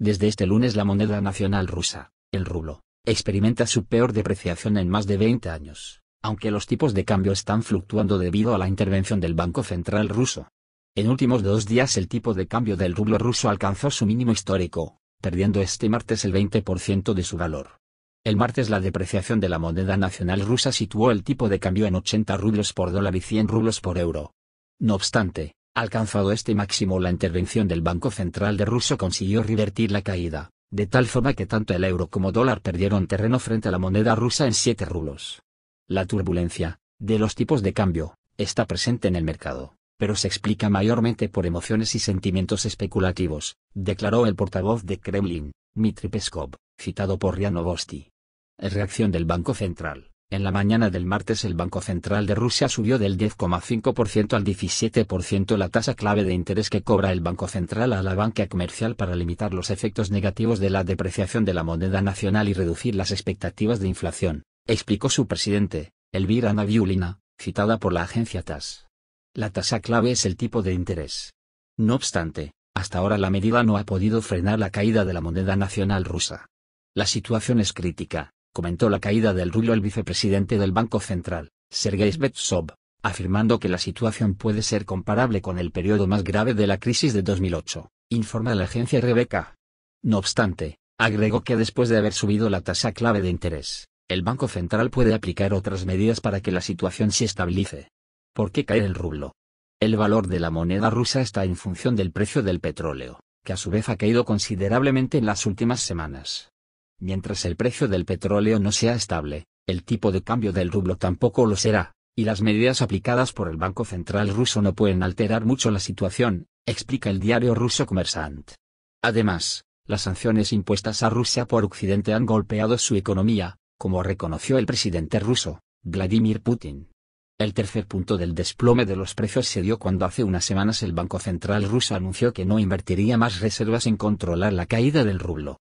Desde este lunes la moneda nacional rusa, el rublo, experimenta su peor depreciación en más de 20 años, aunque los tipos de cambio están fluctuando debido a la intervención del Banco Central ruso. En últimos dos días el tipo de cambio del rublo ruso alcanzó su mínimo histórico, perdiendo este martes el 20% de su valor. El martes la depreciación de la moneda nacional rusa situó el tipo de cambio en 80 rublos por dólar y 100 rublos por euro. No obstante, Alcanzado este máximo la intervención del Banco Central de Rusia consiguió revertir la caída, de tal forma que tanto el euro como dólar perdieron terreno frente a la moneda rusa en siete rulos. La turbulencia, de los tipos de cambio, está presente en el mercado, pero se explica mayormente por emociones y sentimientos especulativos, declaró el portavoz de Kremlin, Mitri Peskov, citado por Rianovosti. Reacción del Banco Central. En la mañana del martes el Banco Central de Rusia subió del 10,5% al 17% la tasa clave de interés que cobra el Banco Central a la banca comercial para limitar los efectos negativos de la depreciación de la moneda nacional y reducir las expectativas de inflación, explicó su presidente, Elvira Naviulina, citada por la agencia TAS. La tasa clave es el tipo de interés. No obstante, hasta ahora la medida no ha podido frenar la caída de la moneda nacional rusa. La situación es crítica, comentó la caída del rublo el vicepresidente del Banco Central, Sergei Svetsov, afirmando que la situación puede ser comparable con el periodo más grave de la crisis de 2008, informa la agencia Rebeca. No obstante, agregó que después de haber subido la tasa clave de interés, el Banco Central puede aplicar otras medidas para que la situación se estabilice. ¿Por qué caer el rublo? El valor de la moneda rusa está en función del precio del petróleo, que a su vez ha caído considerablemente en las últimas semanas. Mientras el precio del petróleo no sea estable, el tipo de cambio del rublo tampoco lo será, y las medidas aplicadas por el Banco Central ruso no pueden alterar mucho la situación, explica el diario ruso comersant. Además, las sanciones impuestas a Rusia por Occidente han golpeado su economía, como reconoció el presidente ruso, Vladimir Putin. El tercer punto del desplome de los precios se dio cuando hace unas semanas el Banco Central ruso anunció que no invertiría más reservas en controlar la caída del rublo,